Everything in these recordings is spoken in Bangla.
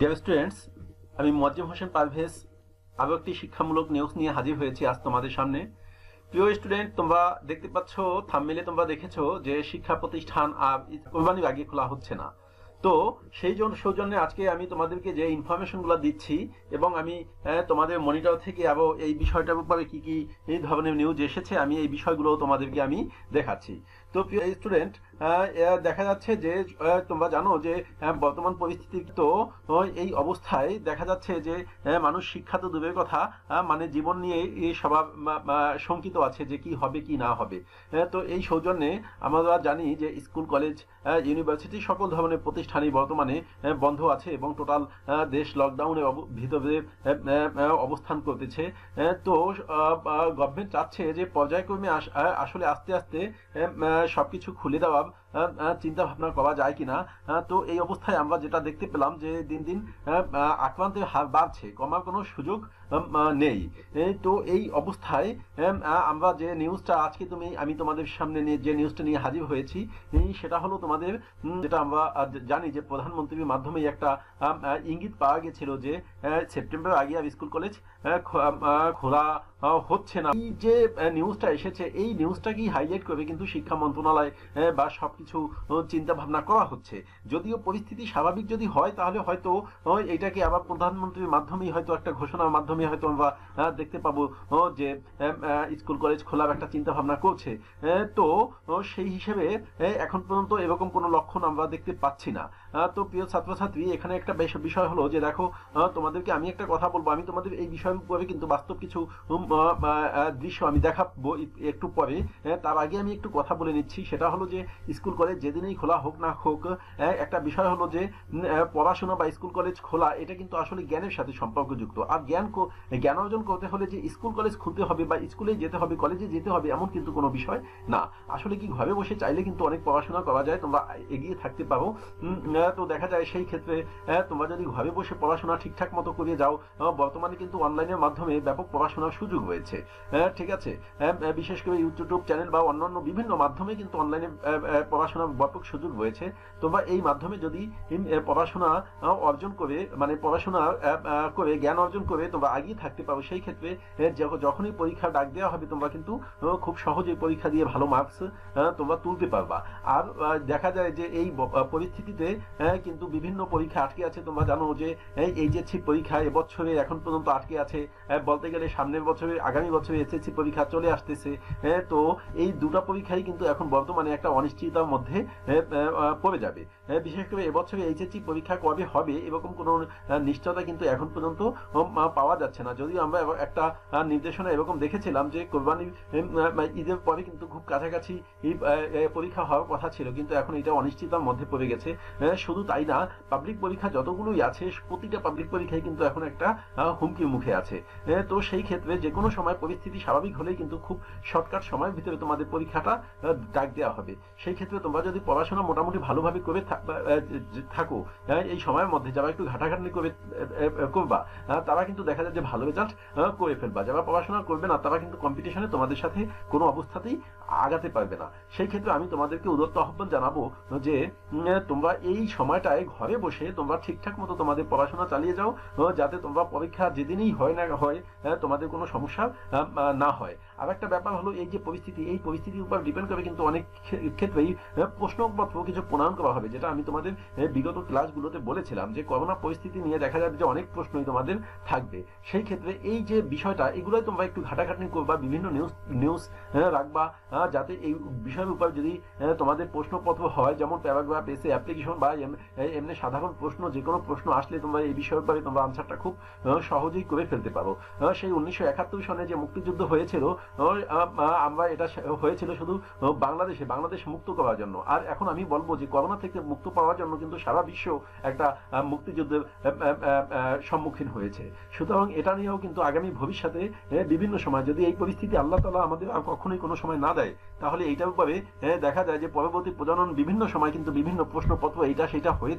ডিয়ার স্টুডেন্টস আমি মজ্জিম হোসেন পারভেজ আরও একটি শিক্ষামূলক নিউজ নিয়ে হাজির হয়েছি আজ তোমাদের সামনে প্রিয় স্টুডেন্ট তোমরা দেখতে পাচ্ছ থামমেলে তোমরা দেখেছো যে শিক্ষা প্রতিষ্ঠান আর কোরবানি আগে খোলা হচ্ছে না তো সেই জন্য সৌজন্যে আজকে আমি তোমাদেরকে যে ইনফরমেশনগুলো দিচ্ছি এবং আমি তোমাদের মনিটর থেকে আরও এই বিষয়টার উপরে কী কী এই ধরনের নিউজ এসেছে আমি এই বিষয়গুলো তোমাদেরকে আমি দেখাচ্ছি তো প্রিয় স্টুডেন্ট দেখা যাচ্ছে যে তোমরা জানো যে বর্তমান পরিস্থিতি তো এই অবস্থায় দেখা যাচ্ছে যে মানুষ শিক্ষা তো দূরের কথা মানে জীবন নিয়ে সবার শঙ্কিত আছে যে কি হবে কি না হবে তো এই সৌজন্যে আমরা জানি যে স্কুল কলেজ ইউনিভার্সিটি সকল ধরনের প্রতিষ্ঠানই বর্তমানে বন্ধ আছে এবং টোটাল দেশ লকডাউনের ভিতরে অবস্থান করতেছে তো গভর্নমেন্ট চাচ্ছে যে পর্যায়ক্রমে আসলে আস্তে আস্তে সবকিছু খুলে দেওয়া হ্যাঁ, হ্যাঁ, চিন্তা ভাবনা করা যায় কিনা হ্যাঁ, তো এই অবস্থায় আমরা যেটা দেখতে পেলাম যে দিন দিন আক্রান্তের হার বাড়ছে কমার কোনো সুযোগ নেই তো এই অবস্থায় আমরা যে নিউজটা আজকে তুমি আমি তোমাদের সামনে নিয়ে যে নিউজটা নিয়ে হাজির হয়েছি সেটা হলো তোমাদের যেটা আমরা জানি যে প্রধানমন্ত্রীর মাধ্যমেই একটা ইঙ্গিত পাওয়া গেছিল যে সেপ্টেম্বর আগে আর স্কুল কলেজ খোলা হচ্ছে না এই যে নিউজটা এসেছে এই নিউজটাকেই হাইলাইট করবে কিন্তু শিক্ষা মন্ত্রণালয় বা সব কিছু চিন্তা ভাবনা করা হচ্ছে যদিও পরিস্থিতি স্বাভাবিক যদি হয় তাহলে হয়তো এটাকে আবার প্রধানমন্ত্রীর মাধ্যমেই হয়তো একটা ঘোষণার মাধ্যমে হয়তো আমরা দেখতে পাবো যে স্কুল কলেজ খোলার একটা চিন্তা ভাবনা করছে তো সেই হিসেবে এখন পর্যন্ত এরকম কোনো লক্ষণ আমরা দেখতে পাচ্ছি না তো প্রিয় ছাত্রছাত্রী এখানে একটা বিষয় হলো যে দেখো তোমাদেরকে আমি একটা কথা বলবো আমি তোমাদের এই বিষয়ে কিন্তু বাস্তব কিছু দৃশ্য আমি দেখাবো একটু পরে হ্যাঁ, তার আগে আমি একটু কথা বলে নিচ্ছি সেটা হলো যে স্কুল কলেজ যেদিনেই খোলা হোক না হোক হ্যাঁ, একটা বিষয় হলো যে পড়াশোনা বা স্কুল কলেজ খোলা এটা কিন্তু আসলে জ্ঞানের সাথে সম্পর্কযুক্ত আর জ্ঞান জ্ঞান অর্জন করতে হলে যে স্কুল কলেজ খুলতে হবে বা স্কুলে যেতে হবে কলেজে যেতে হবে এমন কিন্তু কোনো বিষয় না আসলে কি ঘরে বসে চাইলে কিন্তু অনেক পড়াশোনা করা যায় তোমরা এগিয়ে থাকতে পারো তো দেখা যায় সেই ক্ষেত্রে তোমরা যদি ঘরে বসে পড়াশোনা ঠিকঠাক মতো করিয়ে যাও বর্তমানে কিন্তু অনলাইনের মাধ্যমে ব্যাপক পড়াশোনার সুযোগ হয়েছে ঠিক আছে বিশেষ করে ইউটিউব চ্যানেল বা অন্যান্য বিভিন্ন মাধ্যমে কিন্তু অনলাইনে পড়াশোনার ব্যাপক সুযোগ হয়েছে তোমরা এই মাধ্যমে যদি পড়াশোনা অর্জন করে মানে পড়াশোনা করে জ্ঞান অর্জন করে তোমরা আগিয়ে থাকতে পারো সেই ক্ষেত্রে যখনই পরীক্ষা ডাক দেওয়া হবে তোমরা কিন্তু খুব সহজেই পরীক্ষা দিয়ে ভালো মার্কস তোমরা তুলতে পারবা আর দেখা যায় যে এই পরিস্থিতিতে হ্যাঁ কিন্তু বিভিন্ন পরীক্ষা আটকে আছে তোমরা জানো যে হ্যাঁ, এই যে পরীক্ষা এবছরে এখন পর্যন্ত আটকে আছে হ্যাঁ, বলতে গেলে সামনের বছরে আগামী বছরে এসএসসি পরীক্ষা চলে আসতেছে হ্যাঁ তো এই দুটা পরীক্ষাই কিন্তু এখন বর্তমানে একটা অনিশ্চিততার মধ্যে হ্যাঁ, পড়ে যাবে বিশেষ করে এবছরে এইচএসসি পরীক্ষা কবে হবে এরকম কোনো নিশ্চয়তা কিন্তু এখন পর্যন্ত পাওয়া যাচ্ছে না যদিও আমরা একটা নির্দেশনা এরকম দেখেছিলাম যে কোরবানি ঈদের পরে কিন্তু খুব কাছাকাছি পরীক্ষা হওয়ার কথা ছিল কিন্তু এখন এটা অনিশ্চিততার মধ্যে পড়ে গেছে শুধু তাই না পাবলিক পরীক্ষা যতগুলোই আছে প্রতিটা পাবলিক পরীক্ষায় কিন্তু এখন একটা হুমকির মুখে আছে তো সেই ক্ষেত্রে যে কোনো সময় পরিস্থিতি স্বাভাবিক হলেই কিন্তু খুব শর্টকাট সময়ের ভিতরে তোমাদের পরীক্ষাটা ডাক দেওয়া হবে সেই ক্ষেত্রে তোমরা যদি পড়াশোনা মোটামুটি ভালোভাবে করে থাকো এই সময়ের মধ্যে যারা একটু ঘাটাঘাটনি করে করবা তারা কিন্তু দেখা যায় যে ভালো রেজাল্ট করে ফেলবা যারা পড়াশোনা করবে না তারা কিন্তু কম্পিটিশনে তোমাদের সাথে কোনো অবস্থাতেই আগাতে পারবে না সেই ক্ষেত্রে আমি তোমাদেরকে উদত্ত আহ্বান জানাবো যে তোমরা এই সময়টায় ঘরে বসে তোমরা ঠিকঠাক মতো তোমাদের পড়াশোনা চালিয়ে যাও যাতে তোমরা পরীক্ষা যেদিনই হয় না হয় তোমাদের কোনো সমস্যা না হয় আর একটা ব্যাপার হলো এই যে পরিস্থিতি এই পরিস্থিতির উপর ডিপেন্ড করে কিন্তু অনেক ক্ষেত্রেই প্রশ্নপত্র কিছু প্রণয়ন করা হবে যেটা আমি তোমাদের বিগত ক্লাসগুলোতে বলেছিলাম যে করোনা পরিস্থিতি নিয়ে দেখা যাবে যে অনেক প্রশ্নই তোমাদের থাকবে সেই ক্ষেত্রে এই যে বিষয়টা এগুলোই তোমরা একটু ঘাটাঘাটনি করবা বিভিন্ন নিউজ নিউজ রাখবা যাতে এই বিষয়ের উপর যদি তোমাদের প্রশ্নপত্র হয় যেমন প্যারাগ্রাফ এসে অ্যাপ্লিকেশন বা এমনি সাধারণ প্রশ্ন যে কোনো প্রশ্ন আসলে তোমরা এই বিষয়ের ব্যাপারে তোমরা আনসারটা খুব সহজেই করে ফেলতে পারো সেই উনিশশো সনে যে মুক্তিযুদ্ধ হয়েছিল আমরা এটা হয়েছিল শুধু বাংলাদেশে বাংলাদেশ মুক্ত করার জন্য আর এখন আমি বলবো যে করোনা থেকে মুক্ত পাওয়ার জন্য কিন্তু সারা বিশ্ব একটা মুক্তিযুদ্ধের সম্মুখীন হয়েছে সুতরাং এটা নিয়েও কিন্তু আগামী ভবিষ্যতে বিভিন্ন সময় যদি এই পরিস্থিতি আল্লাহ তালা আমাদের আর কখনোই কোনো সময় না দেয় তাহলে এইটার ব্যাপারে দেখা যায় যে পরবর্তী প্রজনন বিভিন্ন সময় কিন্তু বিভিন্ন প্রশ্নপত্র এইটা সেটা হয়ে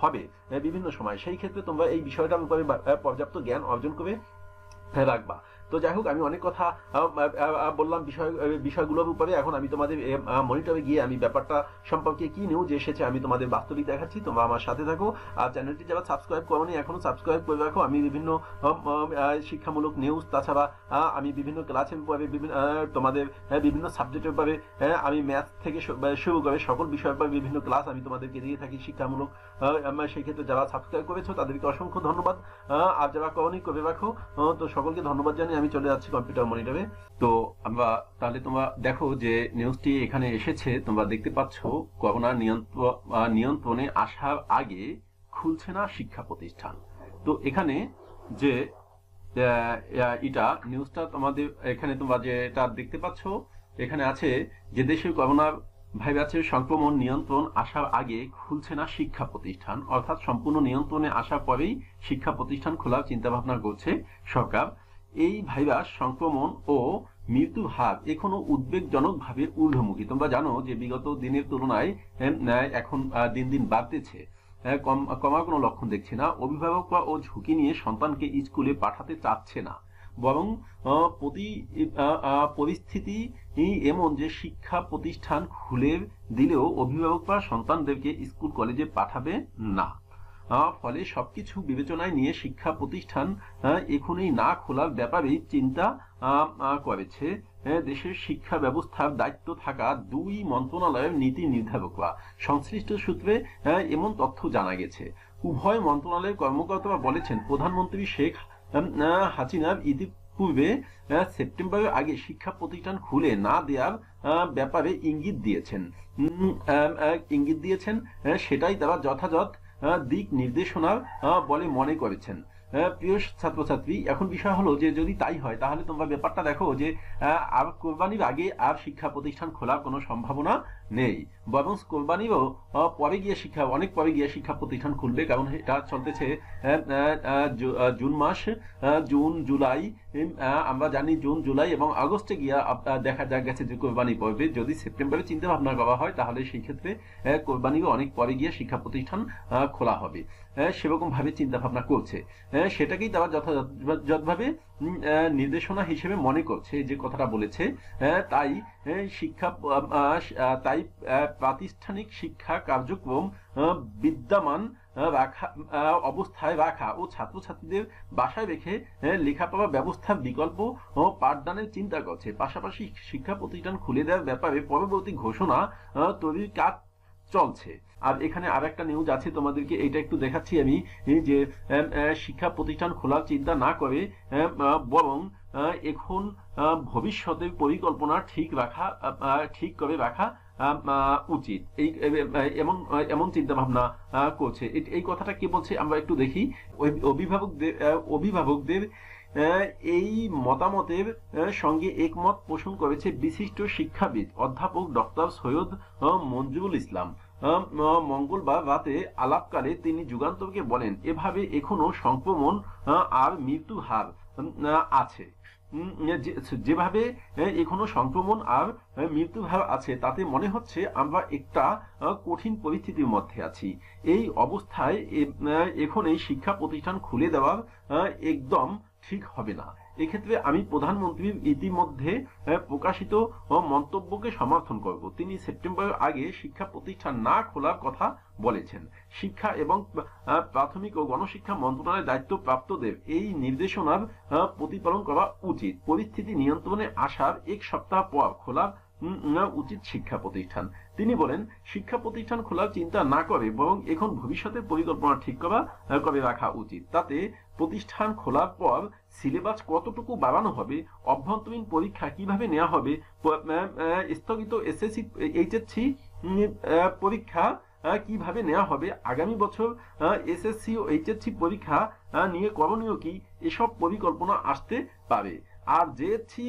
হবে বিভিন্ন সময় সেই ক্ষেত্রে তোমরা এই বিষয়টার উপরে পর্যাপ্ত জ্ঞান অর্জন করে রাখবা তো যাই হোক আমি অনেক কথা বললাম বিষয় বিষয়গুলোর উপরে এখন আমি তোমাদের মনিটরে গিয়ে আমি ব্যাপারটা সম্পর্কে কি নিউজ এসেছে আমি তোমাদের বাস্তবিক দেখাচ্ছি তোমরা আমার সাথে থাকো আর চ্যানেলটি যারা সাবস্ক্রাইব করোনি এখনো সাবস্ক্রাইব করে রাখো আমি বিভিন্ন শিক্ষামূলক নিউজ তাছাড়া আমি বিভিন্ন ক্লাসের উপরে বিভিন্ন তোমাদের বিভিন্ন সাবজেক্টের উপরে আমি ম্যাথ থেকে শুরু করে সকল বিষয়ের উপরে বিভিন্ন ক্লাস আমি তোমাদেরকে দিয়ে থাকি শিক্ষামূলক সেক্ষেত্রে যারা সাবস্ক্রাইব করেছো তাদেরকে অসংখ্য ধন্যবাদ আর যারা করনি করে রাখো তো সকলকে ধন্যবাদ জানিয়ে আমি চলে যাচ্ছি কম্পিউটার মনিটরে তো আমরা তাহলে তোমরা দেখো যে নিউজটি এখানে এসেছে তোমরা দেখতে পাচ্ছ করোনা নিয়ন্ত্রণে আসার আগে খুলছে না শিক্ষা প্রতিষ্ঠান তো এখানে যে এটা নিউজটা তোমাদের এখানে তোমরা যেটা দেখতে পাচ্ছ এখানে আছে যে দেশে করোনা ভাইরাসের সংক্রমণ নিয়ন্ত্রণ আসার আগে খুলছে না শিক্ষা প্রতিষ্ঠান অর্থাৎ সম্পূর্ণ নিয়ন্ত্রণে আসার পরেই শিক্ষা প্রতিষ্ঠান খোলার চিন্তা ভাবনা করছে সরকার এই ভাইরাস সংক্রমণ ও মৃত্যুর হার এখনো উদ্বেগজনকভাবে ঊর্ধ্বমুখী তোমরা জানো যে বিগত দিনের তুলনায় হ্যাঁ, এখন দিন দিন বাড়তেছে হ্যাঁ, কম কমার কোনো লক্ষণ দেখছে না অভিভাবকরা ও ঝুঁকি নিয়ে সন্তানকে স্কুলে পাঠাতে চাচ্ছে না বরং প্রতি পরিস্থিতি এমন যে শিক্ষা প্রতিষ্ঠান খুলে দিলেও অভিভাবকরা সন্তানদেরকে স্কুল কলেজে পাঠাবে না ফলে সবকিছু বিবেচনায় নিয়ে শিক্ষা প্রতিষ্ঠান এখনই না খোলার ব্যাপারে চিন্তা করেছে দেশের শিক্ষা ব্যবস্থার দায়িত্ব থাকা দুই মন্ত্রণালয়ের নীতি নির্ধারকরা সংশ্লিষ্ট সূত্রে এমন তথ্য জানা গেছে উভয় মন্ত্রণালয়ের কর্মকর্তারা বলেছেন প্রধানমন্ত্রী শেখ হাসিনার ইতিপূর্বে সেপ্টেম্বরের আগে শিক্ষা প্রতিষ্ঠান খুলে না দেওয়ার ব্যাপারে ইঙ্গিত দিয়েছেন ইঙ্গিত দিয়েছেন সেটাই তারা যথাযথ হ্যাঁ, দিক নির্দেশনা হ্যাঁ, বলে মনে করেছেন হ্যাঁ, প্রিয় ছাত্রছাত্রী এখন বিষয় হলো যে যদি তাই হয় তাহলে তোমরা ব্যাপারটা দেখো যে আর কোরবানির আগে আর শিক্ষা প্রতিষ্ঠান খোলার কোনো সম্ভাবনা নেই বরং কোরবানিও পরে গিয়ে শিক্ষা অনেক পরে গিয়ে শিক্ষা প্রতিষ্ঠান খুলবে কারণ এটা চলতেছে জুন মাস জুন জুলাই আমরা জানি জুন জুলাই এবং আগস্টে গিয়া দেখা যা গেছে যে কোরবানি পড়বে যদি সেপ্টেম্বরে চিন্তা ভাবনা করা হয় তাহলে সেই ক্ষেত্রে কোরবানিও অনেক পরে গিয়ে শিক্ষা প্রতিষ্ঠান খোলা হবে সেরকমভাবে চিন্তা ভাবনা করছে সেটাকেই তারা যথাযথভাবে নির্দেশনা হিসেবে মনে করছে যে কথাটা বলেছে তাই শিক্ষা তাই প্রাতিষ্ঠানিক শিক্ষা কার্যক্রম বিদ্যমান রাখা অবস্থায় রাখা ও ছাত্রছাত্রীদের বাসায় রেখে লেখাপড়া ব্যবস্থার বিকল্প পাঠদানের চিন্তা করছে পাশাপাশি শিক্ষা প্রতিষ্ঠান খুলে দেওয়ার ব্যাপারে পরবর্তী ঘোষণা তৈরির কাজ চলছে আর এখানে আর একটা নিউজ আছে তোমাদেরকে এটা একটু দেখাচ্ছি আমি যে শিক্ষা প্রতিষ্ঠান খোলার চিন্তা না করে বরং এখন ভবিষ্যতে পরিকল্পনা ঠিক রাখা ঠিক করে রাখা উচিত এই এমন এমন চিন্তা ভাবনা করছে এই কথাটা কি বলছে আমরা একটু দেখি অভিভাবকদের অভিভাবকদের এই মতামতের সঙ্গে একমত পোষণ করেছে বিশিষ্ট শিক্ষাবিদ অধ্যাপক ডক্টর সৈয়দ মঞ্জুরুল ইসলাম মঙ্গলবার রাতে আলাপকালে তিনি যুগান্তকে বলেন এভাবে এখনো সংক্রমণ আর মৃত্যু হার আছে যেভাবে এখনো সংক্রমণ আর মৃত্যু হার আছে তাতে মনে হচ্ছে আমরা একটা কঠিন পরিস্থিতির মধ্যে আছি এই অবস্থায় এখন এই শিক্ষা প্রতিষ্ঠান খুলে দেওয়ার একদম ঠিক হবে না এক্ষেত্রে আমি প্রধানমন্ত্রীর ইতিমধ্যে প্রকাশিত মন্তব্যকে সমর্থন করব তিনি সেপ্টেম্বরের আগে শিক্ষা প্রতিষ্ঠান না খোলার কথা বলেছেন শিক্ষা এবং প্রাথমিক ও গণশিক্ষা মন্ত্রণালয়ের দায়িত্বপ্রাপ্তদের এই নির্দেশনার প্রতিপালন করা উচিত পরিস্থিতি নিয়ন্ত্রণে আসার এক সপ্তাহ পর খোলার উচিত শিক্ষা প্রতিষ্ঠান তিনি বলেন শিক্ষা প্রতিষ্ঠান খোলার চিন্তা না করে বরং এখন ভবিষ্যতে পরিকল্পনা ঠিক করা করে রাখা উচিত তাতে প্রতিষ্ঠান খোলার পর সিলেবাস কতটুকু বাড়ানো হবে অভ্যন্তরীণ পরীক্ষা কিভাবে নেওয়া হবে স্থগিত এসএসসি এইচএসসি পরীক্ষা কিভাবে নেওয়া হবে আগামী বছর এসএসসি ও এইচএসসি পরীক্ষা নিয়ে করণীয় কি এসব পরিকল্পনা আসতে পারে আর জেএসসি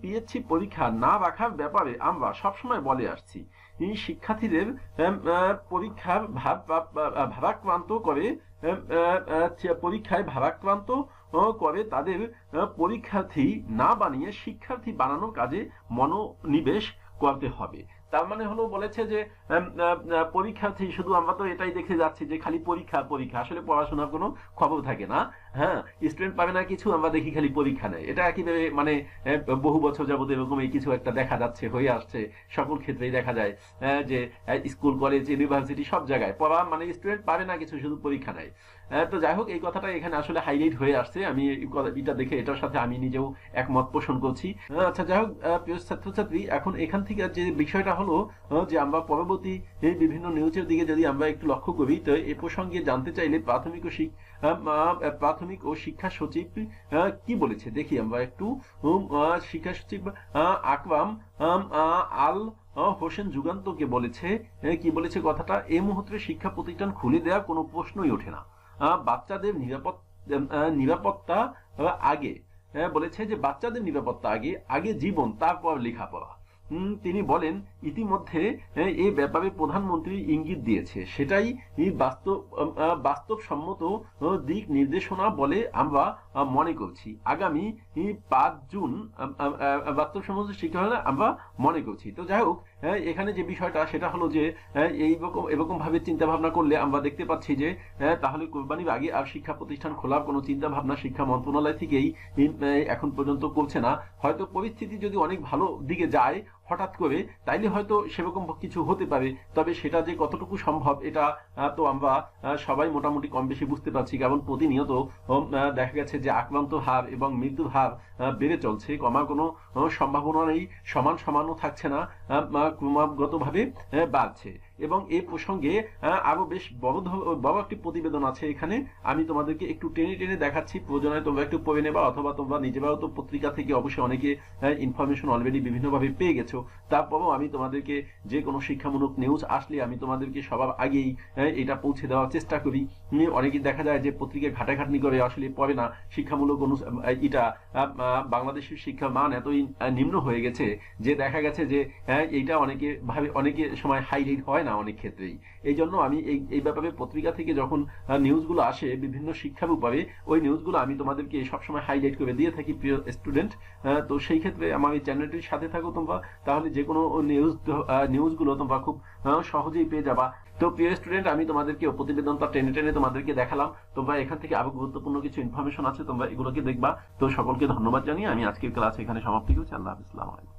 পিএইচসি পরীক্ষা না রাখার ব্যাপারে আমরা সবসময় বলে আসছি শিক্ষার্থীদের পরীক্ষার ভারাক্রান্ত করে পরীক্ষায় ভারাক্রান্ত করে তাদের পরীক্ষার্থী না বানিয়ে শিক্ষার্থী বানানোর কাজে মনোনিবেশ করতে হবে তার মানে হলো বলেছে যে পরীক্ষার্থী শুধু আমরা তো এটাই দেখে যাচ্ছি যে খালি পরীক্ষা পরীক্ষা আসলে পড়াশোনার কোনো খবর থাকে না হ্যাঁ স্টুডেন্ট পাবে না কিছু আমরা দেখি খালি পরীক্ষা নেয় এটা একেবারে মানে বহু বছর যাবত এরকম এই কিছু একটা দেখা যাচ্ছে হয়ে আসছে সকল ক্ষেত্রেই দেখা যায় যে স্কুল কলেজ ইউনিভার্সিটি সব জায়গায় পড়া মানে স্টুডেন্ট পাবে না কিছু শুধু পরীক্ষা নেয় তো যাই হোক এই কথাটা এখানে আসলে হাইলাইট হয়ে আসছে আমি এটা দেখে এটার সাথে আমি নিজেও একমত পোষণ করছি আচ্ছা যাই হোক প্রিয় ছাত্রছাত্রী এখন এখান থেকে যে বিষয়টা সেটা হলো যে আমরা পরবর্তী এই বিভিন্ন নিউজের দিকে যদি আমরা একটু লক্ষ্য করি তো এ প্রসঙ্গে জানতে চাইলে প্রাথমিক ও প্রাথমিক ও শিক্ষা সচিব কি বলেছে দেখি আমরা একটু শিক্ষা সচিব আকরাম আল হোসেন যুগান্তকে বলেছে কি বলেছে কথাটা এই মুহূর্তে শিক্ষা প্রতিষ্ঠান খুলে দেওয়া কোনো প্রশ্নই ওঠে না বাচ্চাদের নিরাপদ নিরাপত্তা আগে বলেছে যে বাচ্চাদের নিরাপত্তা আগে আগে জীবন তারপর লেখাপড়া তিনি বলেন ইতিমধ্যে এই ব্যাপারে প্রধানমন্ত্রী ইঙ্গিত দিয়েছে সেটাই বাস্তব বাস্তবসম্মত দিক নির্দেশনা বলে আমরা মনে করছি আগামী পাঁচ জুন বাস্তবসম্মত শিক্ষা হলে আমরা মনে করছি তো যাই হোক এখানে যে বিষয়টা সেটা হলো যে এইরকম এরকম ভাবে চিন্তা ভাবনা করলে আমরা দেখতে পাচ্ছি যে তাহলে কোরবানির আগে আর শিক্ষা প্রতিষ্ঠান খোলার কোনো চিন্তা ভাবনা শিক্ষা মন্ত্রণালয় থেকেই এখন পর্যন্ত করছে না হয়তো পরিস্থিতি যদি অনেক ভালো দিকে যায় হঠাৎ করে তাইলে হয়তো সেরকম কিছু হতে পারে তবে সেটা যে কতটুকু সম্ভব এটা তো আমরা সবাই মোটামুটি কম বেশি বুঝতে পারছি কারণ প্রতিনিয়ত দেখা গেছে যে আক্রান্ত হার এবং মৃত্যুর হার বেড়ে চলছে কমার কোনো সম্ভাবনা নেই সমান সমানও থাকছে না ক্রমাগতভাবে বাড়ছে এবং এই প্রসঙ্গে আরো বেশ বড় একটি প্রতিবেদন আছে এখানে আমি তোমাদেরকে একটু টেনে টেনে দেখাচ্ছি প্রয়োজনে তোমরা একটু পড়ে নেবা অথবা তোমরা নিজেরাও তো পত্রিকা থেকে অবশ্যই অনেকে ইনফরমেশন অলরেডি বিভিন্নভাবে পেয়ে গেছো তারপরও আমি তোমাদেরকে যে কোনো শিক্ষামূলক নিউজ আসলে আমি তোমাদেরকে সবার আগেই এটা পৌঁছে দেওয়ার চেষ্টা করি অনেকে দেখা যায় যে পত্রিকা ঘাটাঘাটনি করে আসলে পড়ে না শিক্ষামূলক এটা বাংলাদেশের শিক্ষার মান এতই নিম্ন হয়ে গেছে যে দেখা গেছে যে এইটা অনেকে ভাবে অনেকে সময় হাইলাইট হয় না অনেক ক্ষেত্রেই এই জন্য আমি এই এই ব্যাপারে পত্রিকা থেকে যখন নিউজগুলো আসে বিভিন্ন শিক্ষা উপাবে ওই নিউজগুলো আমি তোমাদেরকে সবসময় হাইলাইট করে দিয়ে থাকি প্রিয় স্টুডেন্ট তো সেই ক্ষেত্রে আমার এই চ্যানেলটির সাথে থাকো তোমরা তাহলে যে কোনো নিউজ নিউজগুলো তোমরা খুব সহজেই পেয়ে যাবা তো প্রিয় স্টুডেন্ট আমি তোমাদেরকে প্রতিবেদনটা টেনে টেনে তোমাদেরকে দেখালাম তোমরা এখান থেকে আরো গুরুত্বপূর্ণ কিছু ইনফরমেশন আছে তোমরা এগুলোকে দেখবা তো সকলকে ধন্যবাদ জানিয়ে আমি আজকের ক্লাস এখানে সমাপ্তি করছি আল্লাহ হাফিজ আলাইকুম